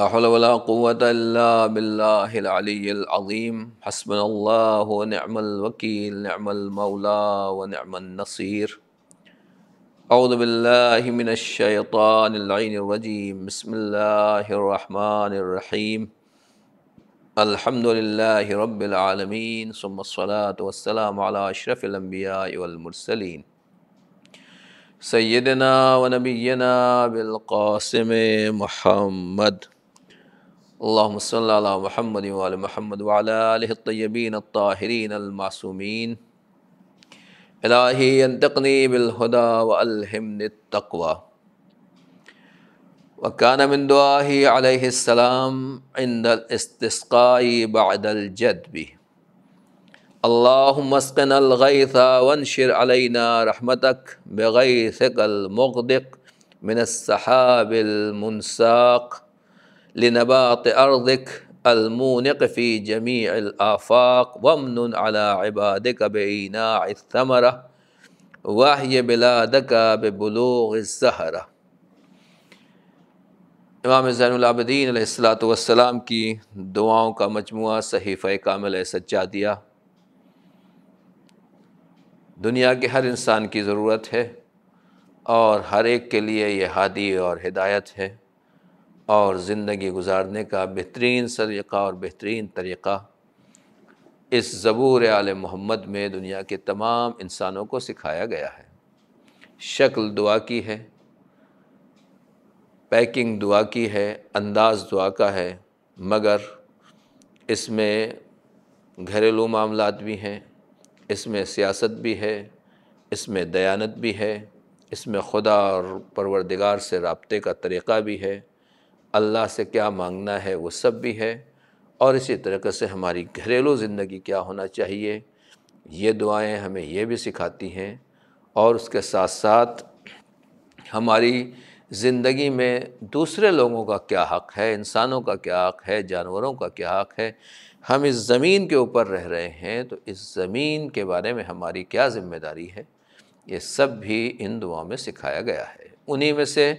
लाबीम हसबल्लामलवकील नमौला व नमनसीर अउदबिल्लाशैतानरजीम बसमीम अल्हम्दुलिल्लाह रब्बिल आलमीन सुम्मस्सलातु वस्सलाम अला अशरफिल अंबिया वल मुरसलीन सैदना व नबीना बिल कासिम मोहम्मद اللهم صل على محمد وعلى محمد وعلى آله الطيبين الطاهرين المعصومين إلهي ينتقني بالهدى وألهمني التقوى وكان من دعائه عليه السلام عند الاستسقاء بعد الجدب اللهم اسقنا الغيث وانشر علينا رحمتك بغيثك المغدق من السحاب المنساق लनबात अर्दिक अलमूनक फ़ी जमी आफ़ाक वमन अलाबाद कबीना समरा वाह बिलाद का बबलोहरा इमाम ज़ैनदीन सलाम की दुआओं का मजमु सहीफ़ कामिल सच्चा दिया दुनिया के हर इंसान की ज़रूरत है और हर एक के लिए ये हादी और हिदायत है और ज़िंदगी गुजारने का बेहतरीन सलीका और बेहतरीन तरीक़ा इस ज़बूर आल मोहम्मद में दुनिया के तमाम इंसानों को सिखाया गया है शक्ल दुआ की है पैकिंग दुआ की है अंदाज़ दुआ का है मगर इसमें घरेलू मामला भी हैं इसमें सियासत भी है इसमें दयानत भी है इसमें खुदा और परवरदिगार से रबते का तरीक़ा भी है अल्लाह से क्या मांगना है वो सब भी है और इसी तरीके से हमारी घरेलू ज़िंदगी क्या होना चाहिए ये दुआएं हमें ये भी सिखाती हैं और उसके साथ साथ हमारी ज़िंदगी में दूसरे लोगों का क्या हक़ है इंसानों का क्या हक़ है जानवरों का क्या हक़ है हम इस ज़मीन के ऊपर रह रहे हैं तो इस ज़मीन के बारे में हमारी क्या ज़िम्मेदारी है ये सब भी इन दुआओं में सिखाया गया है उन्हीं में से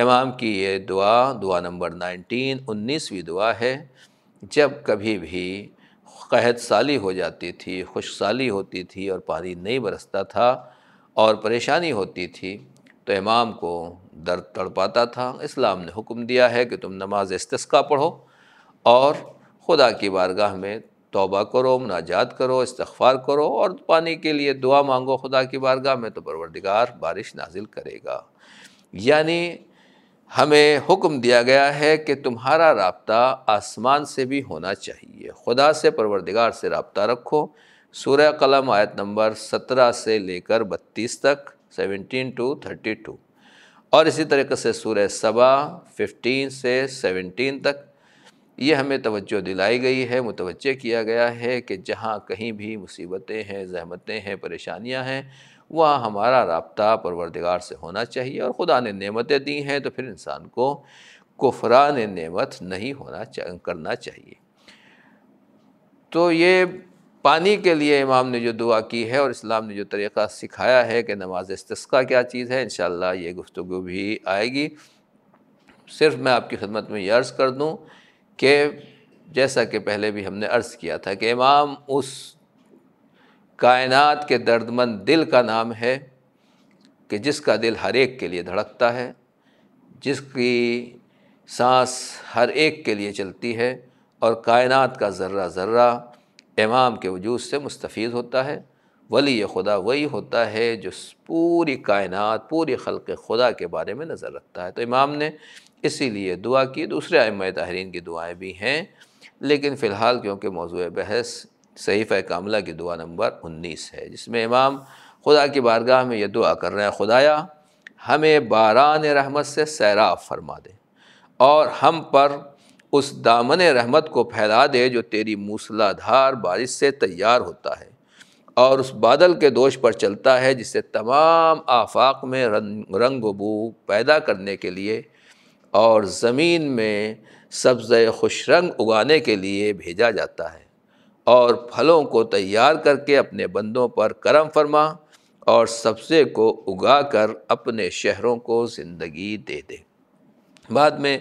इमाम की ये दुआ दुआ नंबर नाइनटीन उन्नीसवीं दुआ है जब कभी भी कहत साली हो जाती थी खुश साली होती थी और पानी नहीं बरसता था और परेशानी होती थी तो इमाम को दर्द तड़पाता था इस्लाम ने हुक्म दिया है कि तुम नमाज इस्तस्का पढ़ो और खुदा की बारगाह में तौबा करो मुनाजात करो इस्तफार करो और पानी के लिए दुआ मांगो खुदा की बारगाह में तो परवरदिगार बारिश नाजिल करेगा यानी हमें हुक्म दिया गया है कि तुम्हारा रबता आसमान से भी होना चाहिए खुदा से परवरदिगार से रबता रखो सूर्य कलम आयत नंबर सत्रह से लेकर बत्तीस तक सेवनटीन टू थर्टी टू और इसी तरीके से सूर्य सबा फिफ्टीन से सेवनटीन तक ये हमें तोज्जो दिलाई गई है मुतवजह किया गया है कि जहाँ कहीं भी मुसीबतें हैं जहमतें हैं परेशानियाँ हैं वह हमारा रबता परवरदिगार से होना चाहिए और ख़ुदा ने नमतें दी हैं तो फिर इंसान को कुफरान नमत नहीं होना चा, करना चाहिए तो ये पानी के लिए इमाम ने जो दुआ की है और इस्लाम ने जो तरीक़ा सिखाया है कि नमाज इसका क्या चीज़ है इन ये गुफ्तु भी आएगी सिर्फ मैं आपकी खिदमत में ये अर्ज़ कर दूँ कि जैसा कि पहले भी हमने अर्ज़ किया था कि इमाम उस कायनात के दर्दमंद दिल का नाम है कि जिसका दिल हर एक के लिए धड़कता है जिसकी सांस हर एक के लिए चलती है और कायनात का ज़र्रा ज़र्रा इमाम के वजूद से मुस्तफ़ होता है वली ये खुदा वही होता है जो पूरी कायनात पूरी खल्क खुदा के बारे में नज़र रखता है तो इमाम ने इसीलिए दुआ की दूसरे आम तहरीन की दुआएं भी हैं लेकिन फ़िलहाल क्योंकि मौजू बहस सहीफ़ कामला की दुआ नंबर उन्नीस है जिसमें इमाम खुदा की बारगाह में यह दुआ कर रहे हैं खुदाया हमें बारान रहमत से सैराब फरमा दे और हम पर उस दामन रहमत को फैला दे जो तेरी मूसलाधार बारिश से तैयार होता है और उस बादल के दोष पर चलता है जिससे तमाम आफाक में रंग रंग बू पैदा करने के लिए और ज़मीन में सब्ज़ खुश रंग उगाने के लिए भेजा जाता है और फलों को तैयार करके अपने बंदों पर करम फरमा और सबसे को उगा कर अपने शहरों को ज़िंदगी दे दे बाद में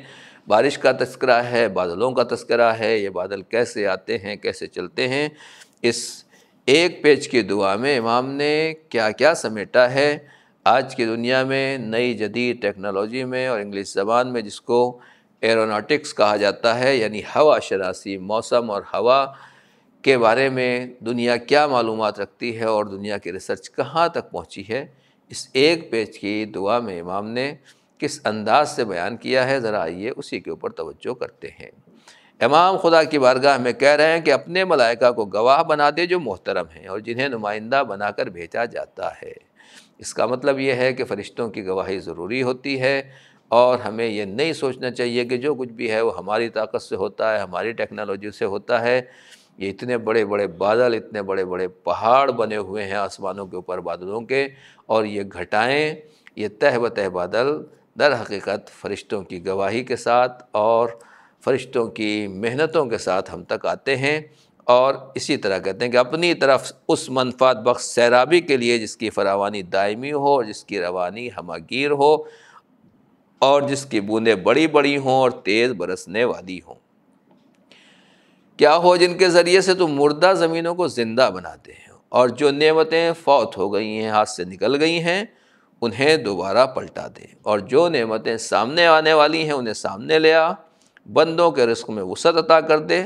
बारिश का तस्करा है बादलों का तस्करा है ये बादल कैसे आते हैं कैसे चलते हैं इस एक पेज की दुआ में इमाम ने क्या क्या समेटा है आज की दुनिया में नई जदीद टेक्नोलॉजी में और इंग्लिश ज़बान में जिसको एरोनाटिक्स कहा जाता है यानी हवा शरासी मौसम और हवा के बारे में दुनिया क्या मालूम रखती है और दुनिया की रिसर्च कहाँ तक पहुँची है इस एक पेज की दुआ में इमाम ने किस अंदाज से बयान किया है ज़रा आइए उसी के ऊपर तोज्जो करते हैं इमाम खुदा की बारगाह में कह रहे हैं कि अपने मलाइका को गवाह बना दे जो मोहतरम हैं और जिन्हें नुमाइंदा बनाकर भेजा जाता है इसका मतलब यह है कि फ़रिश्तों की गवाही ज़रूरी होती है और हमें यह नहीं सोचना चाहिए कि जो कुछ भी है वो हमारी ताकत से होता है हमारी टेक्नोलॉजी से होता है ये इतने बड़े बड़े बादल इतने बड़े बड़े पहाड़ बने हुए हैं आसमानों के ऊपर बादलों के और ये घटाएँ ये तह ब तह बादल दर हकीकत फ़रिश्तों की गवाही के साथ और फ़रिश्तों की मेहनतों के साथ हम तक आते हैं और इसी तरह कहते हैं कि अपनी तरफ उस मनफात बख्श सैराबी के लिए जिसकी फरावानी दायमी हो जिसकी रवानी हमागीर हो और जिसकी बूंदें बड़ी बड़ी हों और तेज़ बरसने वाली हों क्या हो जिनके ज़रिए से तो मुर्दा ज़मीनों को ज़िंदा बनाते हैं और जो नेमतें फौत हो गई हैं हाथ से निकल गई हैं उन्हें दोबारा पलटा दें और जो नेमतें सामने आने वाली हैं उन्हें सामने ले आ बंदों के रिस्क में वसत अता कर दे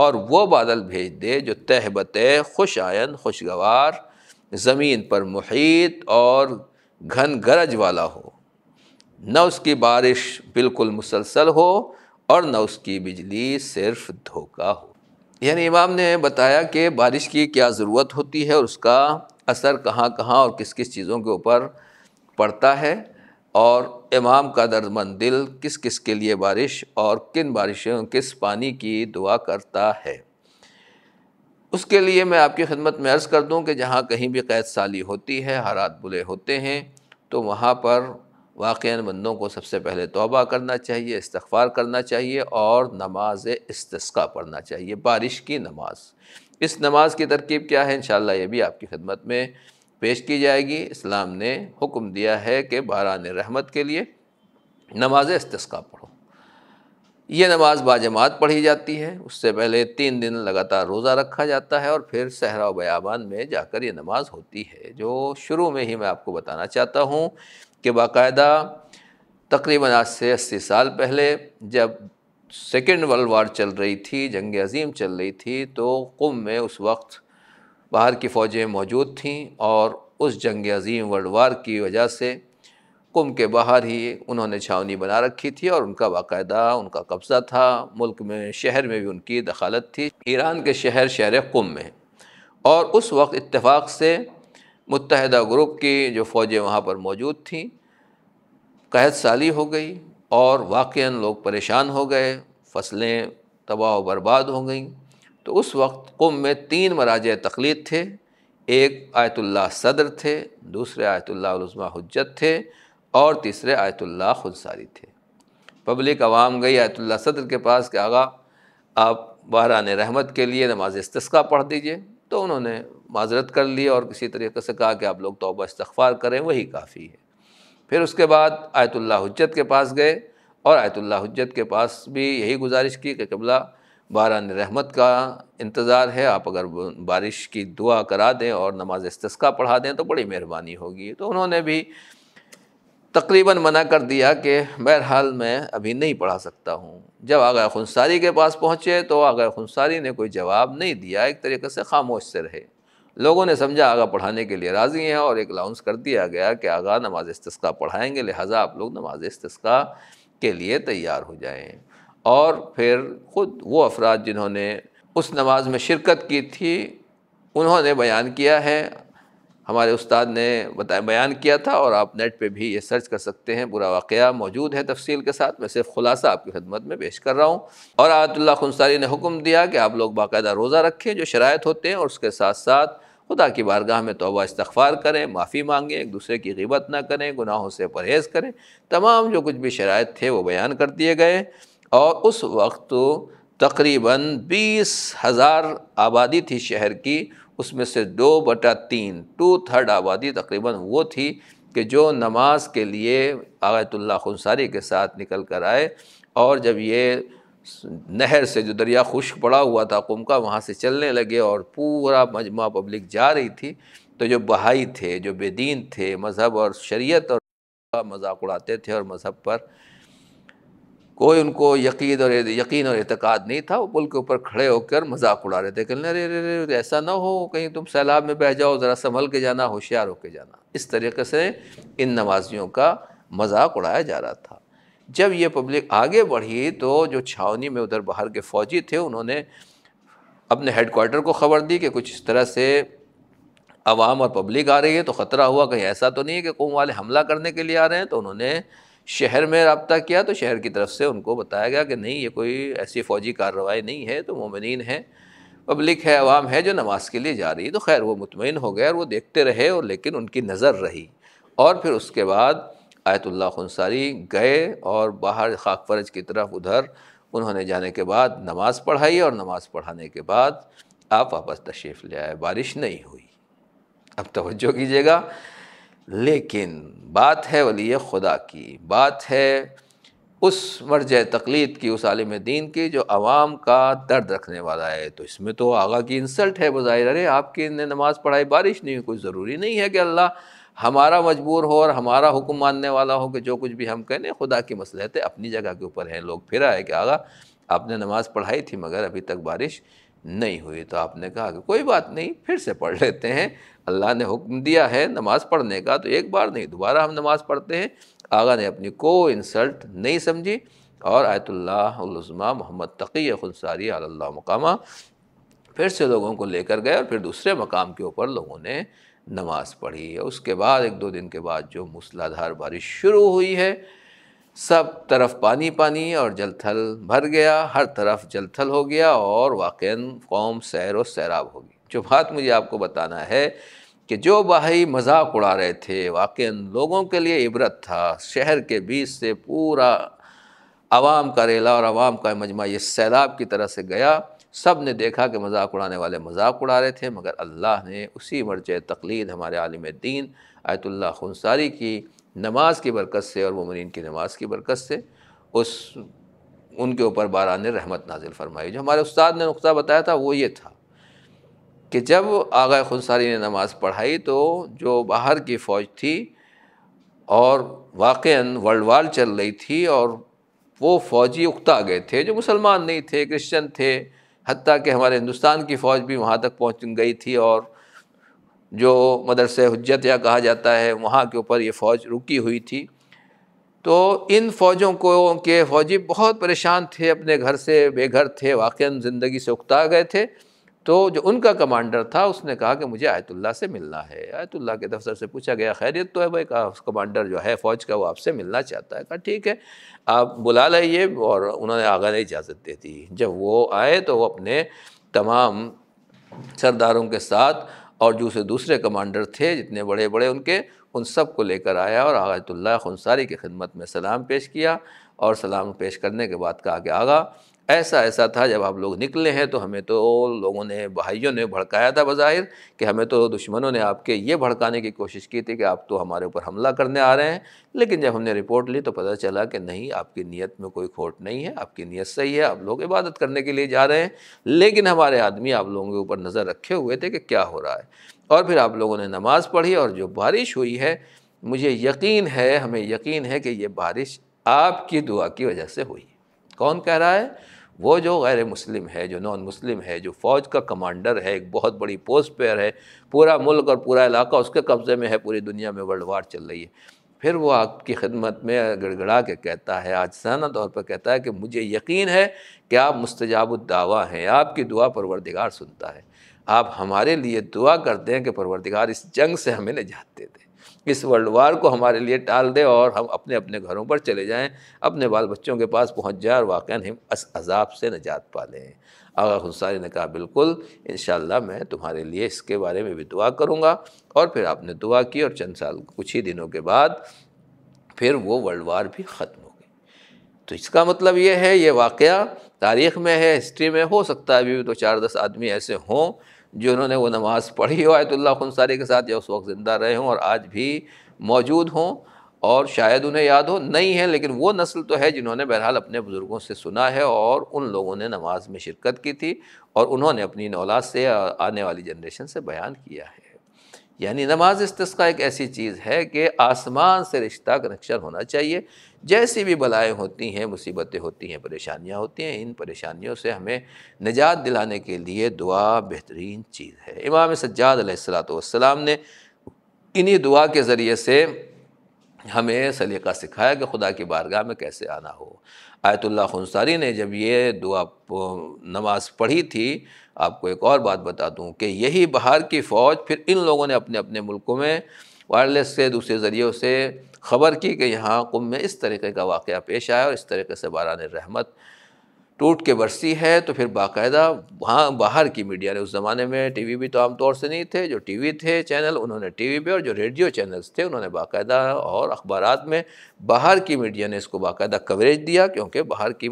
और वो बादल भेज दे जो तहबत खुश आयन खुशगवार ज़मीन पर मुहित और घन गरज वाला हो न उसकी बारिश बिल्कुल मुसलसल हो और न उसकी बिजली सिर्फ धोखा हो यानी इमाम ने बताया कि बारिश की क्या ज़रूरत होती है और उसका असर कहाँ कहाँ और किस किस चीज़ों के ऊपर पड़ता है और इमाम का दर्दमंद दिल किस किस के लिए बारिश और किन बारिशों किस पानी की दुआ करता है उसके लिए मैं आपकी खिदमत में अर्ज़ कर दूँ कि जहाँ कहीं भी कैद साली होती है हालात बुले होते हैं तो वहाँ पर वाक़ बंदों को सबसे पहले तोबा करना चाहिए इस्तफ़ार करना चाहिए और नमाज इसका पढ़ना चाहिए बारिश की नमाज इस नमाज की तरकीब क्या है इन ये भी आपकी खदमत में पेश की जाएगी इस्लाम ने हुक्म दिया है कि बारान रहमत के लिए नमाज इसका पढ़ो ये नमाज़ बाजमात पढ़ी जाती है उससे पहले तीन दिन लगातार रोज़ा रखा जाता है और फिर सहरा बयाबान में जाकर ये नमाज़ होती है जो शुरू में ही मैं आपको बताना चाहता हूँ कि बाकायदा तकरीबन आज से अस्सी साल पहले जब सेकेंड वर्ल्ड वार चल रही थी जंग अजीम चल रही थी तो कुम में उस वक्त बाहर की फ़ौजें मौजूद थीं और उस जंग अजीम वर्ल्ड वार की वजह से कुम के बाहर ही उन्होंने छावनी बना रखी थी और उनका बाकायदा उनका कब्ज़ा था मुल्क में शहर में भी उनकी दखालत थी ईरान के शहर शहर कुम में और उस वक्त इतफाक़ से मुतहदा ग्रुप की जो फ़ौजें वहाँ पर मौजूद थीं कहत साली हो गई और वाक़ लोग परेशान हो गए फसलें तबाह बर्बाद हो गई तो उस वक्त कुम में तीन मराज तकलीद थे एक आयतुल्ला सदर थे दूसरे आयतुल्लाज़मा हजत थे और तीसरे आयतुल्ला खुदसारी थे पब्लिक आवाम गई आयतुल्ला सदर के पास के आगा आप बहरान रहमत के लिए नमाज इसका पढ़ दीजिए तो उन्होंने माजरत कर ली और किसी तरीके से कहा कि आप लोग तोबा इस्तफ़ार करें वही काफ़ी है फिर उसके बाद आयतुल्ला हजत के पास गए और आयतुल्ला हजत के पास भी यही गुजारिश की कि कबला बारान रहमत का इंतज़ार है आप अगर बारिश की दुआ करा दें और नमाज इसका पढ़ा दें तो बड़ी मेहरबानी होगी तो उन्होंने भी तकरीबन मना कर दिया कि बहरहाल मैं अभी नहीं पढ़ा सकता हूँ जब आगा खुनसारी के पास पहुँचे तो आगा खुनसारी ने कोई जवाब नहीं दिया एक तरीके से खामोश से रहे लोगों ने समझा आगा पढ़ाने के लिए राज़ी हैं और एक अलाउंस कर दिया गया कि आगा नमाज इसका पढ़ाएंगे लिहाजा आप लोग नमाज इसका के लिए तैयार हो जाएं और फिर ख़ुद वो अफराद जिन्होंने उस नमाज में शिरकत की थी उन्होंने बयान किया है हमारे उस्ताद ने बताया बयान किया था और आप नेट पे भी ये सर्च कर सकते हैं पूरा वाक़ मौजूद है तफसील के साथ मैं सिर्फ खुलासा आपकी खदमत में पेश कर रहा हूँ और आयतुल्ला खुनसारी ने हुक्म दिया कि आप लोग बाकायदा रोज़ा रखें जो शरात होते हैं और उसके साथ साथ खुदा की बारगाह में तोबा इस्तफ़ार करें माफ़ी मांगें एक दूसरे की गिबत ना करें गुनाहों से परहेज़ करें तमाम जो कुछ भी शरात थे वो बयान कर दिए गए और उस वक्त तकरीबन बीस हज़ार आबादी थी शहर की उसमें से दो बटा तीन टू थर्ड आबादी तकरीबन वो थी कि जो नमाज के लिए आयतुल्ला खुनसारी के साथ निकल कर आए और जब ये नहर से जो दरिया खुश्क पड़ा हुआ था कुम का वहाँ से चलने लगे और पूरा मजमा पब्लिक जा रही थी तो जो बहाई थे जो बेदीन थे मज़हब और शरीयत और मजाक उड़ाते थे और मज़हब पर कोई उनको यकीन और यकीन और एतकाद नहीं था वो पुल के ऊपर खड़े होकर मजाक उड़ा रहे थे कहने अरे अरे अरे ऐसा ना हो कहीं तुम सैलाब में बह जाओ ज़रा संभल के जाना होशियार होकर जाना इस तरीके से इन नमाजियों का मजाक उड़ाया जा रहा था जब ये पब्लिक आगे बढ़ी तो जो छावनी में उधर बाहर के फौजी थे उन्होंने अपने हेड क्वार्टर को खबर दी कि कुछ इस तरह से आवाम और पब्लिक आ रही है तो ख़तरा हुआ कहीं ऐसा तो नहीं है कि कौम वाले हमला करने के लिए आ रहे हैं तो उन्होंने शहर में रबता किया तो शहर की तरफ से उनको बताया गया कि नहीं ये कोई ऐसी फ़ौजी कार्रवाई नहीं है तो ममिन है पब्लिक है आवाम है जो नमाज के लिए जा रही है तो खैर वो मुतमिन हो गए और वो देखते रहे और लेकिन उनकी नज़र रही और फिर उसके बाद आयतुल्ला खनसारी गए और बाहर खाक फर्ज की तरफ उधर उन्होंने जाने के बाद नमाज़ पढ़ाई और नमाज़ पढ़ाने के बाद आप वापस तशरीफ़ ले आए बारिश नहीं हुई अब तोज्जो कीजिएगा लेकिन बात है वली खुदा की बात है उस मर्ज तकलीद की उस आलम दीन की जो आवाम का दर्द रखने वाला है तो इसमें तो आगा की इंसल्ट है बज़ाहिर अरे आपकी ने नमाज़ पढ़ाई बारिश नहीं हुई कोई ज़रूरी नहीं है कि अल्लाह हमारा मजबूर हो और हमारा हुक्म मानने वाला हो कि जो कुछ भी हम कहें खुदा की मसलहतें अपनी जगह के ऊपर हैं लोग फिर आए कि आगा आपने नमाज़ पढ़ाई थी मगर अभी तक बारिश नहीं हुई तो आपने कहा कि कोई बात नहीं फिर से पढ़ लेते हैं अल्लाह ने हुक्म दिया है नमाज़ पढ़ने का तो एक बार नहीं दोबारा हम नमाज़ पढ़ते हैं आगा ने अपनी को इंसल्ट नहीं समझी और आयतुल्लामा मोहम्मद तकी खुलसारी अल्लाह मकामा फिर से लोगों को लेकर गए और फिर दूसरे मकाम के ऊपर लोगों ने नमाज़ पढ़ी उसके बाद एक दो दिन के बाद जो मूसलाधार बारिश शुरू हुई है सब तरफ पानी पानी और जलथल भर गया हर तरफ जलथल हो गया और वाक़ कौम सैर व सैराब होगी जो बात मुझे आपको बताना है कि जो भाई मजाक उड़ा रहे थे वाक़ लोगों के लिए इबरत था शहर के बीच से पूरा आवाम का रेला और आवाम का मजमा ये सैलाब की तरह से गया सब ने देखा कि मजाक उड़ाने वाले मजाक उड़ा रहे थे मगर अल्लाह ने उसी मर्ज तकलीद हमारे आलम दीन आयतुल्ला खनसारी की नमाज की बरकत से और ममिन की नमाज की बरकत से उस उनके ऊपर बारा ने रहमत नाजिल फरमाई जो हमारे उस्ताद ने नुकता बताया था वो ये था कि जब आगा खुनसारी ने नमाज़ पढ़ाई तो जो बाहर की फ़ौज थी और वाक़ वर्ल्ड वार चल रही थी और वो फ़ौजी उकता गए थे जो मुसलमान नहीं थे क्रिश्चन थे हती कि हमारे हिंदुस्तान की फ़ौज भी वहाँ तक पहुँच गई थी और जो मदरसे हजत या कहा जाता है वहाँ के ऊपर ये फ़ौज रुकी हुई थी तो इन फ़ौजों को के फ़ौजी बहुत परेशान थे अपने घर से बेघर थे वाक़ ज़िंदगी से उकता गए थे तो जो उनका कमांडर था उसने कहा कि मुझे आयतुल्ला से मिलना है आयतुल्ला के दफ्तर से पूछा गया खैरियत तो है भाई कहा कमांडर जो है फ़ौज का वो आपसे मिलना चाहता है कहा ठीक है आप बुला लाइए और उन्होंने आगा ने इजाज़त दे दी जब वो आए तो वो अपने तमाम सरदारों के साथ और जो उसे दूसरे कमांडर थे जितने बड़े बड़े उनके उन सब को लेकर आया और आगातुल्ला खनसारी की खिदमत में सलाम पेश किया और सलाम पेश करने के बाद कहा कि आगा ऐसा ऐसा था जब आप लोग निकले हैं तो हमें तो लोगों ने भाइयों ने भड़काया था बज़ाहिर कि हमें तो दुश्मनों ने आपके ये भड़काने की कोशिश की थी कि आप तो हमारे ऊपर हमला करने आ रहे हैं लेकिन जब हमने रिपोर्ट ली तो पता चला कि नहीं आपकी नीयत में कोई खोट नहीं है आपकी नीयत सही है आप लोग इबादत करने के लिए जा रहे हैं लेकिन हमारे आदमी आप लोगों के ऊपर नज़र रखे हुए थे कि क्या हो रहा है और फिर आप लोगों ने नमाज़ पढ़ी और जो बारिश हुई है मुझे यकीन है हमें यकीन है कि ये बारिश आपकी दुआ की वजह से हुई कौन कह रहा है वो जो गैर मुस्लिम है जो नॉन मुस्लिम है जो फ़ौज का कमांडर है एक बहुत बड़ी पोस्ट पेयर है पूरा मुल्क और पूरा इलाका उसके कब्ज़े में है पूरी दुनिया में वर्ल्ड वार चल रही है फिर वो आपकी खिदमत में गड़गड़ा के कहता है आजसाना तौर पर कहता है कि मुझे यकीन है कि आप दावा हैं आपकी दुआ परवरदिगार सुनता है आप हमारे लिए दुआ करते हैं कि परवरदिगार इस जंग से हमें निजात दे दे इस वर्ल्ड वार को हमारे लिए टाल दे और हम अपने अपने घरों पर चले जाएं अपने बाल बच्चों के पास पहुंच जाए और वाक़ हम अस अजाब से निजात पा लें आगा अंसारी ने कहा बिल्कुल इन मैं तुम्हारे लिए इसके बारे में भी दुआ करूँगा और फिर आपने दुआ की और चंद साल कुछ ही दिनों के बाद फिर वो वर्ल्ड वार भी ख़त्म हो गई तो इसका मतलब ये है ये वाक़ तारीख़ में है हिस्ट्री में हो सकता है अभी भी तो चार दस आदमी ऐसे हों जिन्होंने वो नमाज़ पढ़ी हो आयतुल्ला खुनसारी के साथ या उस वक्त ज़िंदा रहे हों और आज भी मौजूद हों और शायद उन्हें याद हो नहीं है लेकिन वो नस्ल तो है जिन्होंने बहरहाल अपने बुज़ुर्गों से सुना है और उन लोगों ने नमाज में शिरकत की थी और उन्होंने अपनी नौलाद से आने वाली जनरेशन से बयान किया है यानी नमाज इस तस्का एक ऐसी चीज़ है कि आसमान से रिश्ता कनेक्शन होना चाहिए जैसी भी बलाएँ होती हैं मुसीबतें होती हैं परेशानियाँ होती हैं इन परेशानियों से हमें निजात दिलाने के लिए दुआ बेहतरीन चीज़ है इमाम सज्जाद सलाम ने इन्हीं दुआ के ज़रिए से हमें सलीका सिखाया कि खुदा की बारगाह में कैसे आना हो आयतुल्ला खनसारी ने जब ये दुआ नमाज़ पढ़ी थी आपको एक और बात बता दूँ कि यही बाहर की फ़ौज फिर इन लोगों ने अपने अपने मुल्कों में वायरलेस से दूसरे ज़रिए से ख़बर की कि यहाँ कुम में इस तरीके का वाक़ पेश आया और इस तरीके से बारान रहमत टूट के बरसी है तो फिर बाकायदा वहाँ बाहर की मीडिया ने उस ज़माने में टीवी भी तो आम तौर से नहीं थे जो टीवी थे चैनल उन्होंने टीवी पे और जो रेडियो चैनल्स थे उन्होंने बाकायदा और अखबार में बाहर की मीडिया ने इसको बाकायदा कवरेज दिया क्योंकि बाहर की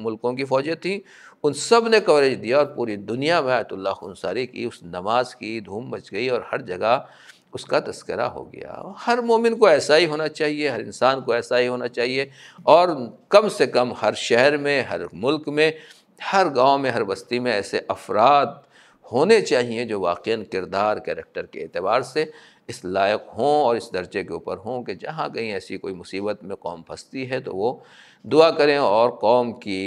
मुल्कों की फ़ौजें थीं उन सब ने कवरेज दिया और पूरी दुनिया में आयतुल्ला खुनसारी की उस नमाज की धूम मच गई और हर जगह उसका तस्करा हो गया हर मोमिन को ऐसा ही होना चाहिए हर इंसान को ऐसा ही होना चाहिए और कम से कम हर शहर में हर मुल्क में हर गांव में हर बस्ती में ऐसे अफराद होने चाहिए जो वाक़ किरदार कैरेक्टर के अतबार से इस लायक हों और इस दर्जे के ऊपर हों कि जहाँ कहीं ऐसी कोई मुसीबत में कौम फंसती है तो वो दुआ करें और कौम की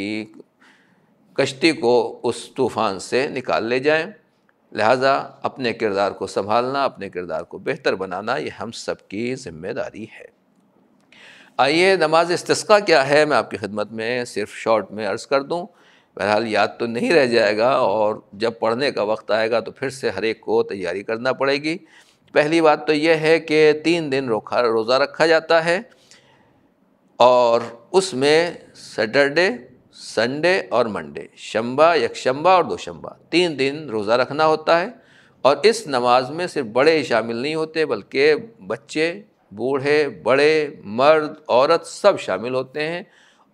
कश्ती को उस तूफ़ान से निकाल ले जाएं लिहाजा अपने किरदार को संभालना अपने किरदार को बेहतर बनाना ये हम सब की ज़िम्मेदारी है आइए नमाज इसका क्या है मैं आपकी खिदमत में सिर्फ शॉर्ट में अर्ज़ कर दूँ बहरहाल याद तो नहीं रह जाएगा और जब पढ़ने का वक्त आएगा तो फिर से हर एक को तैयारी करना पड़ेगी पहली बात तो यह है कि तीन दिन रोखा रोज़ा रखा जाता है और उसमें सैटरडे संडे और मंडे शंबा यकशंबा और दोशंबा तीन दिन रोज़ा रखना होता है और इस नमाज में सिर्फ बड़े ही शामिल नहीं होते बल्कि बच्चे बूढ़े बड़े मर्द औरत सब शामिल होते हैं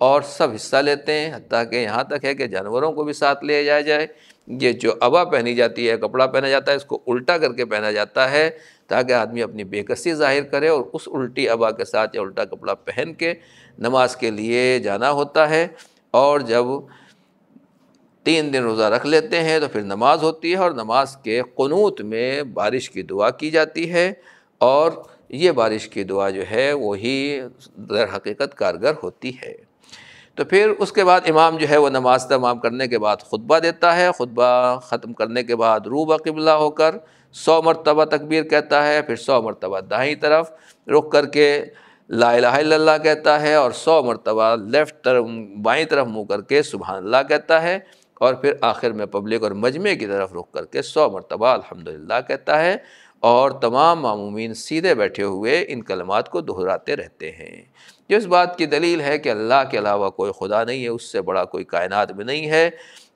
और सब हिस्सा लेते हैं हती कि यहाँ तक है कि जानवरों को भी साथ ले जाया जाए ये जो अबा पहनी जाती है कपड़ा पहना जाता है इसको उल्टा करके पहना जाता है ताकि आदमी अपनी बेकसी जाहिर करे और उस उल्टी अबा के साथ या उल्टा कपड़ा पहन के नमाज के लिए जाना होता है और जब तीन दिन रोज़ा रख लेते हैं तो फिर नमाज होती है और नमाज के क़नूत में बारिश की दुआ की जाती है और ये बारिश की दुआ जो है वही दर हकीकत कारगर होती है तो फिर उसके बाद इमाम जो है वो नमाज तमाम करने के बाद खुतबा देता है खुतबा ख़त्म करने के बाद रूब किबला होकर सौ मरतबा तकबीर कहता है फिर सौ मरतबा दाही तरफ रुक करके ला लाला कहता है और सौ मरतबा लेफ़्ट तरफ बाई तरफ मुँह करके सुबहानल्ला कहता है और फिर आखिर में पब्लिक और मजमे की तरफ रुख करके सौ मरतबा अलहमदिल्ला कहता है और तमाम मामूमिन सीधे बैठे हुए इन कलमात को दोहराते रहते हैं जो इस बात की दलील है कि अल्लाह के अलावा कोई खुदा नहीं है उससे बड़ा कोई कायनात भी नहीं है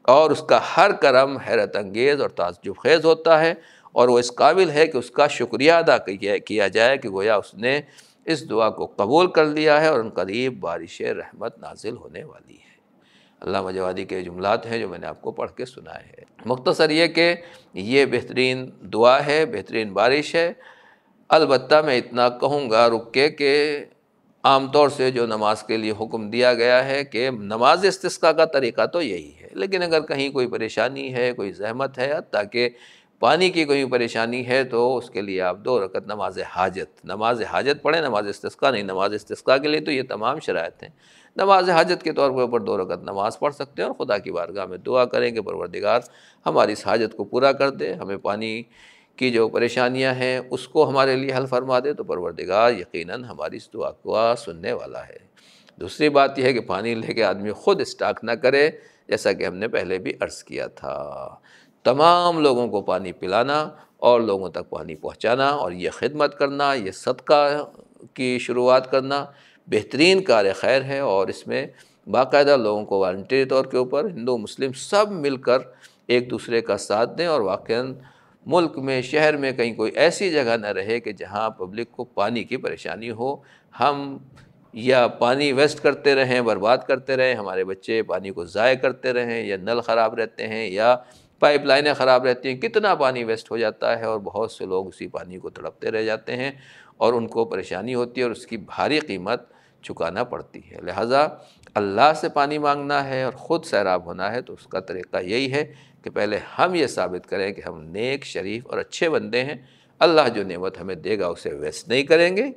और उसका हर करम हैरत अंगेज़ और ताजुब खेज़ होता है और वह इस काबिल है कि उसका शुक्रिया अदा किया जाए कि गोया उसने इस दुआ को कबूल कर लिया है और उन करीब बारिश रहमत नाजिल होने वाली है अल्लाह मजवादी के जुमलात हैं जो मैंने आपको पढ़ के सुनाए हैं मुख्तसर ये कि ये बेहतरीन दुआ है बेहतरीन बारिश है अलबत् मैं इतना कहूँगा रुक के कि तौर से जो नमाज़ के लिए हुक्म दिया गया है कि नमाज इसका का तरीका तो यही है लेकिन अगर कहीं कोई परेशानी है कोई जहमत है ताकि पानी की कोई परेशानी है तो उसके लिए आप दो रकत नमाज हाजत नमाज हाजत पढ़ें नमाज इसका नहीं नमाज इसका के लिए तो ये तमाम शरात हैं नमाज हाजत के तौर पर ऊपर दो रकत नमाज पढ़ सकते हैं और खुदा की बारगाह में दुआ करें कि परवरदिगार हमारी इस हाजत को पूरा कर दे हमें पानी की जो परेशानियाँ हैं उसको हमारे लिए हल फरमा दे तो परवरदिगार यकीन हमारी इस दुआ को सुनने वाला है दूसरी बात यह है कि पानी लेके आदमी ख़ुद स्टाक ना करे जैसा कि हमने पहले भी अर्ज़ किया था तमाम लोगों को पानी पिलाना और लोगों तक पानी पहुंचाना और ये खिदमत करना ये सदका की शुरुआत करना बेहतरीन कार खैर है और इसमें बाकायदा लोगों को वालंटरी तौर के ऊपर हिंदू मुस्लिम सब मिलकर एक दूसरे का साथ दें और वाक़ मुल्क में शहर में कहीं कोई ऐसी जगह न रहे कि जहाँ पब्लिक को पानी की परेशानी हो हम या पानी वेस्ट करते रहें बर्बाद करते रहें हमारे बच्चे पानी को ज़ाय करते रहें या नल ख़राब रहते हैं या पाइपलाइनें ख़राब रहती हैं कितना पानी वेस्ट हो जाता है और बहुत से लोग उसी पानी को तड़पते रह जाते हैं और उनको परेशानी होती है और उसकी भारी कीमत चुकाना पड़ती है लिहाजा अल्लाह से पानी मांगना है और ख़ुद सैराब होना है तो उसका तरीका यही है कि पहले हम ये साबित करें कि हम नेक शरीफ और अच्छे बंदे हैं अल्लाह जो नेमत हमें देगा उसे वेस्ट नहीं करेंगे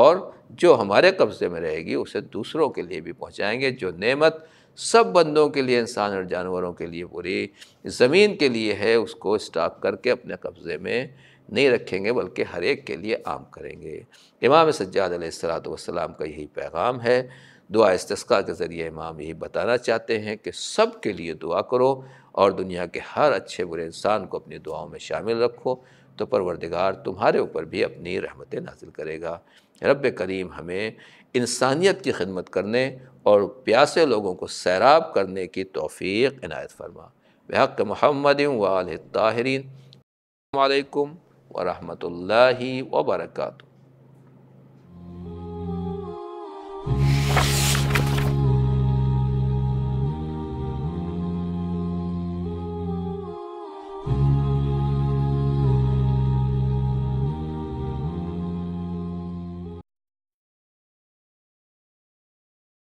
और जो हमारे कब्ज़े में रहेगी उसे दूसरों के लिए भी पहुँचाएँगे जो नेमत सब बंदों के लिए इंसान और जानवरों के लिए पूरी ज़मीन के लिए है उसको स्टॉप करके अपने कब्ज़े में नहीं रखेंगे बल्कि हर एक के लिए आम करेंगे इमाम सज्जाद सलाम का यही पैगाम है दुआ इस्तस्का के ज़रिए इमाम यही बताना चाहते हैं कि सब के लिए दुआ करो और दुनिया के हर अच्छे बुरे इंसान को अपनी दुआओं में शामिल रखो तो परवरदिगार तुम्हारे ऊपर भी अपनी रहमतें नाजिल करेगा रब करीम हमें इंसानियत की खिदमत करने और प्यासे लोगों को सैराब करने की तोफ़ी इनायत फरमा बेहक महमद वाल ताहरीन अलैक्म वरहमल वबरकू